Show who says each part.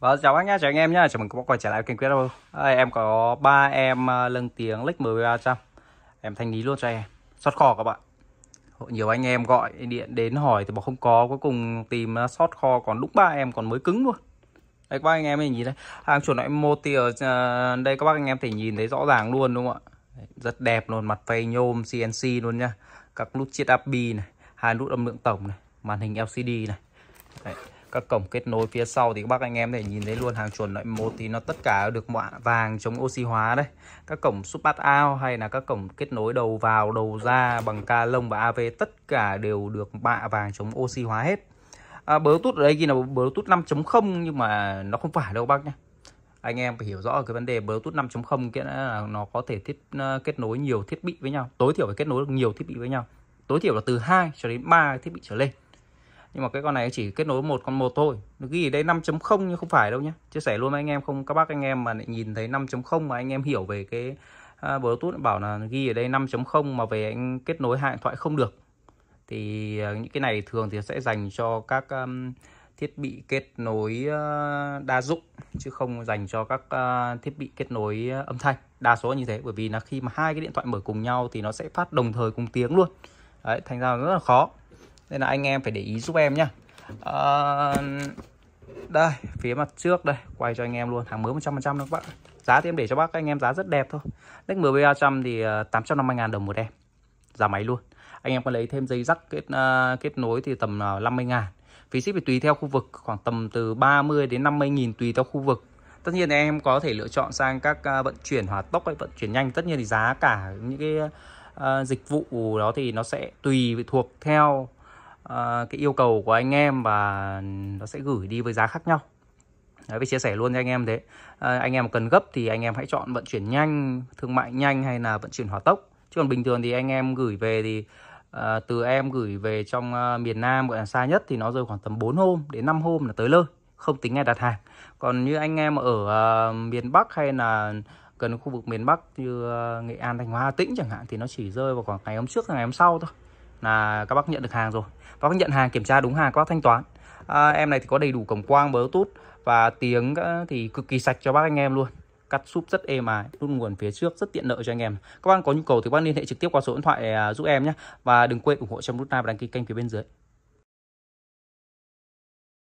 Speaker 1: Vâng, chào các nhà chào anh em nhé, chào mừng các bác quay trở lại kênh Quyết đâu. em có ba em à, lưng tiếng Lix 1300 Em thanh lý luôn cho em, sót kho các bạn Nhiều anh em gọi điện đến hỏi thì bảo không có, cuối cùng tìm sót à, kho còn đúng ba em còn mới cứng luôn Đây các bác anh em nhìn đây, hàng chuẩn loại Moti ở à, đây các bác anh em thể nhìn thấy rõ ràng luôn đúng không ạ Rất đẹp luôn, mặt phay nhôm CNC luôn nha Các nút chiết áp up này, hai nút âm lượng tổng này, màn hình LCD này Đấy các cổng kết nối phía sau thì các bác anh em thể nhìn thấy luôn hàng chuẩn loại một thì nó tất cả được mạ vàng chống oxy hóa đấy các cổng subat out hay là các cổng kết nối đầu vào đầu ra bằng ca lông và av tất cả đều được mạ vàng chống oxy hóa hết à, bluetooth ở đây ghi là bluetooth 5.0 nhưng mà nó không phải đâu bác nhé anh em phải hiểu rõ cái vấn đề Bluetooth 5.0 kia là nó có thể thiết ờ, kết nối nhiều thiết bị với nhau tối thiểu phải kết nối được nhiều thiết bị với nhau tối thiểu là từ 2 cho đến 3 thiết bị trở lên nhưng mà cái con này chỉ kết nối một con một thôi nó ghi ở đây 5.0 nhưng không phải đâu nhé chia sẻ luôn với anh em không các bác anh em mà lại nhìn thấy 5.0 mà anh em hiểu về cái uh, Bluetooth bảo là ghi ở đây 5.0 mà về anh kết nối hai điện thoại không được thì uh, những cái này thường thì sẽ dành cho các um, thiết bị kết nối à, đa dụng chứ không dành cho các thiết bị kết nối âm thanh đa số như thế bởi vì là khi mà hai cái điện thoại mở cùng nhau thì nó sẽ phát đồng thời cùng tiếng luôn đấy thành ra rất là khó nên là anh em phải để ý giúp em nhá à, đây phía mặt trước đây quay cho anh em luôn hàng mới 100% trăm các bác giá thì em để cho bác anh em giá rất đẹp thôi mười ba trăm thì ờ, tám trăm 850 000 đồng một em giá máy luôn anh em có lấy thêm dây rắc kết uh, kết nối thì tầm uh, 50 ngàn phí ship thì tùy theo khu vực khoảng tầm từ 30 đến 50 nghìn tùy theo khu vực tất nhiên em có thể lựa chọn sang các uh, vận chuyển hỏa tốc hay vận chuyển nhanh tất nhiên thì giá cả những cái uh, dịch vụ đó thì nó sẽ tùy thuộc theo uh, cái yêu cầu của anh em và nó sẽ gửi đi với giá khác nhau Đấy, với chia sẻ luôn cho anh em thế à, anh em cần gấp thì anh em hãy chọn vận chuyển nhanh thương mại nhanh hay là vận chuyển hỏa tốc chứ còn bình thường thì anh em gửi về thì à, từ em gửi về trong à, miền Nam gọi là xa nhất thì nó rơi khoảng tầm 4 hôm đến 5 hôm là tới nơi không tính ngay đặt hàng còn như anh em ở à, miền Bắc hay là gần khu vực miền Bắc như à, Nghệ An Thanh Hóa Hà Tĩnh chẳng hạn thì nó chỉ rơi vào khoảng ngày hôm trước ngày hôm sau thôi là các bác nhận được hàng rồi các bác nhận hàng kiểm tra đúng hàng các bác thanh toán à, em này thì có đầy đủ cổng quang bluetooth và tiếng ờ, thì cực kỳ sạch cho bác anh em luôn cắt súp rất êm ái nút nguồn phía trước rất tiện lợi cho anh em các bạn có nhu cầu thì các bạn liên hệ trực tiếp qua số điện thoại à, giúp em nhé và đừng quên ủng hộ trong nút like và đăng ký kênh phía bên dưới